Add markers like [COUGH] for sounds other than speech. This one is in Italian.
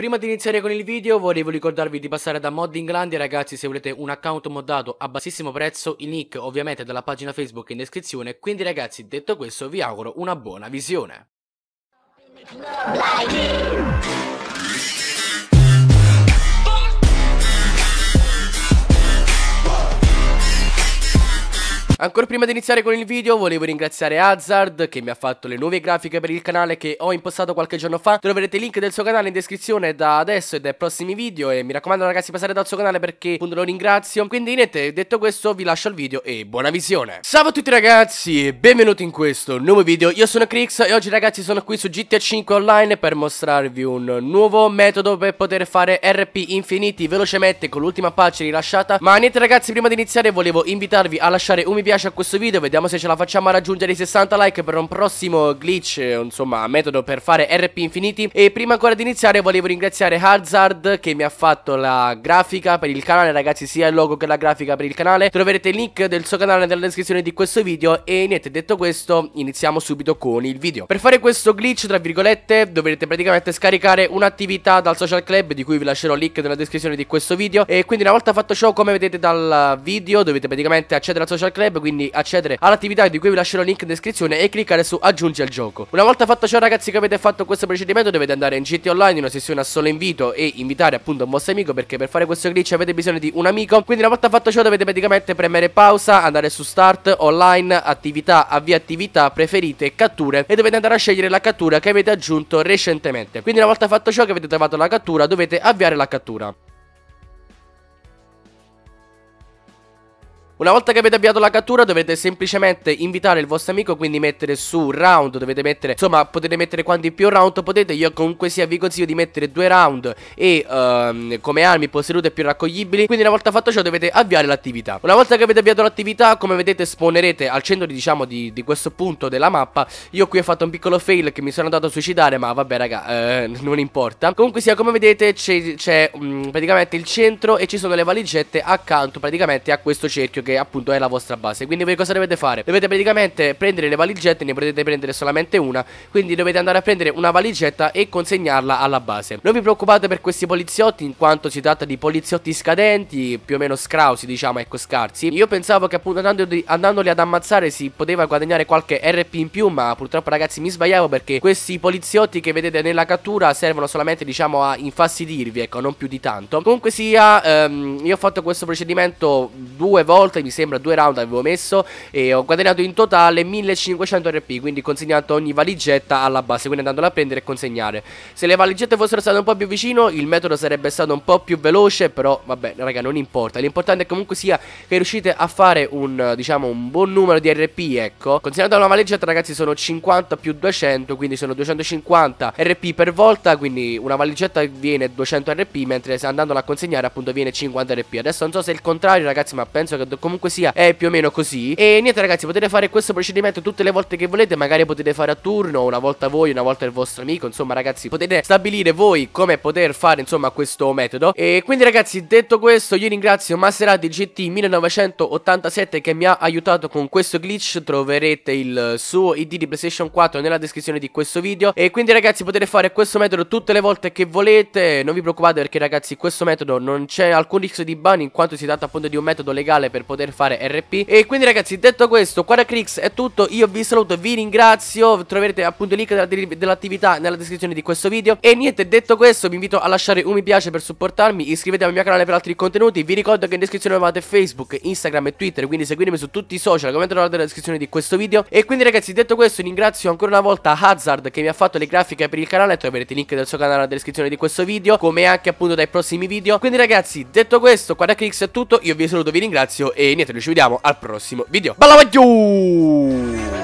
Prima di iniziare con il video volevo ricordarvi di passare da Moddinglandia ragazzi se volete un account moddato a bassissimo prezzo, il link ovviamente dalla pagina Facebook in descrizione, quindi ragazzi detto questo vi auguro una buona visione. Ancora prima di iniziare con il video volevo ringraziare Hazard che mi ha fatto le nuove grafiche per il canale che ho impostato qualche giorno fa. Troverete il link del suo canale in descrizione da adesso e dai prossimi video e mi raccomando ragazzi passate dal suo canale perché appunto lo ringrazio. Quindi niente, detto questo vi lascio il video e buona visione. Salve a tutti ragazzi e benvenuti in questo nuovo video. Io sono Crix e oggi ragazzi sono qui su GTA 5 Online per mostrarvi un nuovo metodo per poter fare RP infiniti velocemente con l'ultima patch rilasciata. Ma niente ragazzi prima di iniziare volevo invitarvi a lasciare un video piace a questo video Vediamo se ce la facciamo a raggiungere i 60 like per un prossimo glitch Insomma metodo per fare RP infiniti E prima ancora di iniziare volevo ringraziare Hazard Che mi ha fatto la grafica per il canale ragazzi Sia il logo che la grafica per il canale Troverete il link del suo canale nella descrizione di questo video E niente detto questo iniziamo subito con il video Per fare questo glitch tra virgolette Dovrete praticamente scaricare un'attività dal social club Di cui vi lascerò il link nella descrizione di questo video E quindi una volta fatto ciò come vedete dal video Dovete praticamente accedere al social club quindi accedere all'attività di cui vi lascerò il link in descrizione e cliccare su aggiungi al gioco. Una volta fatto ciò ragazzi che avete fatto questo procedimento dovete andare in GT Online in una sessione a solo invito e invitare appunto un vostro amico perché per fare questo glitch avete bisogno di un amico. Quindi una volta fatto ciò dovete praticamente premere pausa, andare su start, online, attività, avvia attività, preferite, catture e dovete andare a scegliere la cattura che avete aggiunto recentemente. Quindi una volta fatto ciò che avete trovato la cattura dovete avviare la cattura. Una volta che avete avviato la cattura dovete semplicemente invitare il vostro amico Quindi mettere su round Dovete mettere Insomma potete mettere quanti più round potete Io comunque sia vi consiglio di mettere due round E um, come armi possedute più raccoglibili Quindi una volta fatto ciò dovete avviare l'attività Una volta che avete avviato l'attività come vedete spawnerete al centro diciamo di, di, questo punto della mappa Io qui ho fatto un piccolo fail che mi sono andato a suicidare Ma vabbè raga eh, [LAUGHS] non importa Comunque sia come vedete c'è mm, praticamente il centro E ci sono le valigette accanto praticamente a questo cerchio che appunto è la vostra base. Quindi voi cosa dovete fare? Dovete praticamente prendere le valigette, ne potete prendere solamente una, quindi dovete andare a prendere una valigetta e consegnarla alla base. Non vi preoccupate per questi poliziotti in quanto si tratta di poliziotti scadenti, più o meno scrausi diciamo, ecco scarsi. Io pensavo che appunto andandoli, andandoli ad ammazzare si poteva guadagnare qualche RP in più, ma purtroppo ragazzi mi sbagliavo perché questi poliziotti che vedete nella cattura servono solamente diciamo a infastidirvi, ecco, non più di tanto. Comunque sia, ehm, io ho fatto questo procedimento due volte round, mi sembra due round avevo messo e ho guadagnato in totale 1500 RP, quindi consegnato ogni valigetta alla base, quindi andandola a prendere e consegnare. Se le valigette fossero state un po' più vicino, il metodo sarebbe stato un po' più veloce, però vabbè, raga, non importa. L'importante è comunque sia che riuscite a fare un, diciamo, un buon numero di RP, ecco. Consegnando una valigetta, ragazzi, sono 50 più 200, quindi sono 250 RP per volta, quindi una valigetta viene 200 RP, mentre andandola a consegnare appunto viene 50 RP. Adesso non so se è il contrario, ragazzi, ma penso che comunque comunque sia è più o meno così E niente ragazzi potete fare questo procedimento tutte le volte che volete Magari potete fare a turno una volta voi una volta il vostro amico Insomma ragazzi potete stabilire voi come poter fare insomma questo metodo E quindi ragazzi detto questo io ringrazio Maserati GT 1987 che mi ha aiutato con questo glitch Troverete il suo ID di PlayStation 4 nella descrizione di questo video E quindi ragazzi potete fare questo metodo tutte le volte che volete Non vi preoccupate perché ragazzi questo metodo non c'è alcun rischio di ban In quanto si tratta appunto di un metodo legale per poter poter fare RP E quindi ragazzi detto questo qua da Crix è tutto Io vi saluto, vi ringrazio Troverete appunto il link dell'attività nella descrizione di questo video E niente detto questo vi invito a lasciare un mi piace per supportarmi Iscrivetevi al mio canale per altri contenuti Vi ricordo che in descrizione trovate Facebook, Instagram e Twitter Quindi seguitemi su tutti i social come trovate nella descrizione di questo video E quindi ragazzi detto questo ringrazio ancora una volta Hazard Che mi ha fatto le grafiche per il canale Troverete il link del suo canale nella descrizione di questo video Come anche appunto dai prossimi video Quindi ragazzi detto questo qua da Crix è tutto Io vi saluto vi ringrazio e niente, noi ci vediamo al prossimo video. Balla maggio!